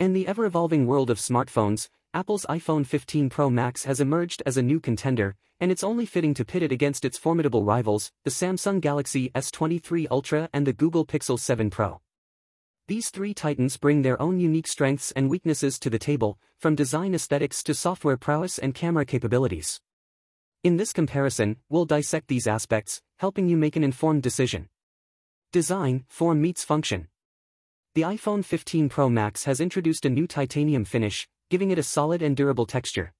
In the ever-evolving world of smartphones, Apple's iPhone 15 Pro Max has emerged as a new contender, and it's only fitting to pit it against its formidable rivals, the Samsung Galaxy S23 Ultra and the Google Pixel 7 Pro. These three titans bring their own unique strengths and weaknesses to the table, from design aesthetics to software prowess and camera capabilities. In this comparison, we'll dissect these aspects, helping you make an informed decision. Design, form meets function. The iPhone 15 Pro Max has introduced a new titanium finish, giving it a solid and durable texture.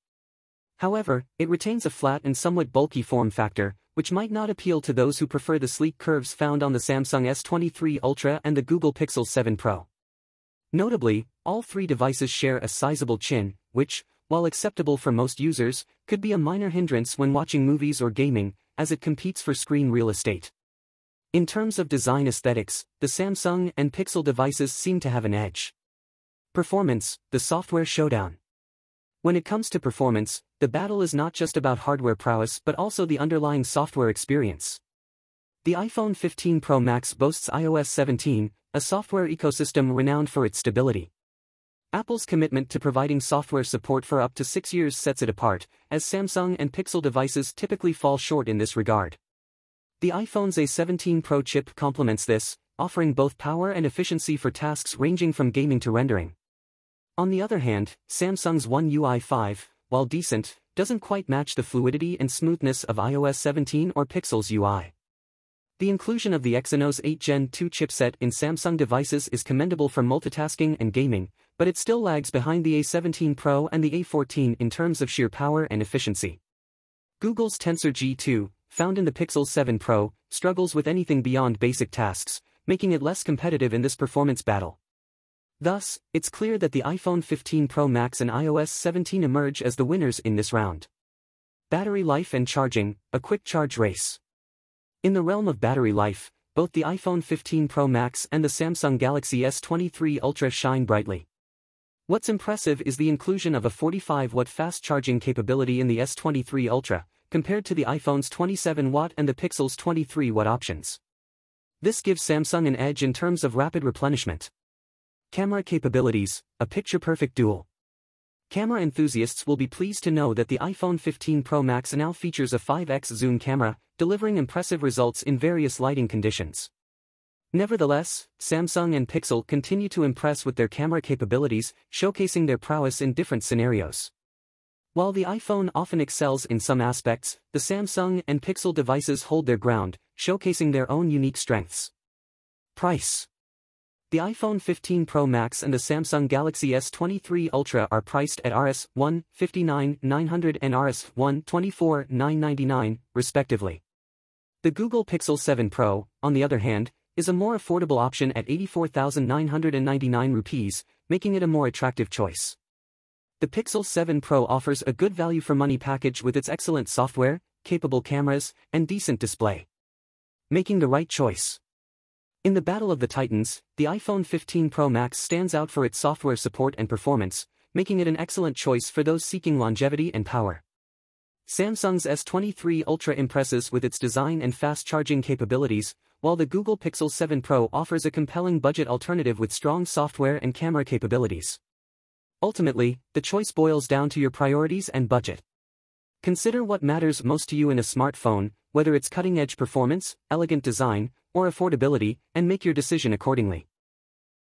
However, it retains a flat and somewhat bulky form factor, which might not appeal to those who prefer the sleek curves found on the Samsung S23 Ultra and the Google Pixel 7 Pro. Notably, all three devices share a sizable chin, which, while acceptable for most users, could be a minor hindrance when watching movies or gaming, as it competes for screen real estate. In terms of design aesthetics, the Samsung and Pixel devices seem to have an edge. Performance, the software showdown. When it comes to performance, the battle is not just about hardware prowess but also the underlying software experience. The iPhone 15 Pro Max boasts iOS 17, a software ecosystem renowned for its stability. Apple's commitment to providing software support for up to six years sets it apart, as Samsung and Pixel devices typically fall short in this regard. The iPhone's A17 Pro chip complements this, offering both power and efficiency for tasks ranging from gaming to rendering. On the other hand, Samsung's One UI 5, while decent, doesn't quite match the fluidity and smoothness of iOS 17 or Pixel's UI. The inclusion of the Exynos 8 Gen 2 chipset in Samsung devices is commendable for multitasking and gaming, but it still lags behind the A17 Pro and the A14 in terms of sheer power and efficiency. Google's Tensor G2, found in the Pixel 7 Pro, struggles with anything beyond basic tasks, making it less competitive in this performance battle. Thus, it's clear that the iPhone 15 Pro Max and iOS 17 emerge as the winners in this round. Battery life and charging, a quick charge race. In the realm of battery life, both the iPhone 15 Pro Max and the Samsung Galaxy S23 Ultra shine brightly. What's impressive is the inclusion of a 45 watt fast charging capability in the S23 Ultra, compared to the iPhone's 27-watt and the Pixel's 23-watt options. This gives Samsung an edge in terms of rapid replenishment. Camera capabilities, a picture-perfect duel. Camera enthusiasts will be pleased to know that the iPhone 15 Pro Max now features a 5x zoom camera, delivering impressive results in various lighting conditions. Nevertheless, Samsung and Pixel continue to impress with their camera capabilities, showcasing their prowess in different scenarios. While the iPhone often excels in some aspects, the Samsung and Pixel devices hold their ground, showcasing their own unique strengths. Price The iPhone 15 Pro Max and the Samsung Galaxy S23 Ultra are priced at Rs. 159,900 and Rs. 124,999, respectively. The Google Pixel 7 Pro, on the other hand, is a more affordable option at 84,999 rupees, making it a more attractive choice. The Pixel 7 Pro offers a good value for money package with its excellent software, capable cameras, and decent display. Making the right choice. In the Battle of the Titans, the iPhone 15 Pro Max stands out for its software support and performance, making it an excellent choice for those seeking longevity and power. Samsung's S23 Ultra impresses with its design and fast charging capabilities, while the Google Pixel 7 Pro offers a compelling budget alternative with strong software and camera capabilities. Ultimately, the choice boils down to your priorities and budget. Consider what matters most to you in a smartphone, whether it's cutting edge performance, elegant design, or affordability, and make your decision accordingly.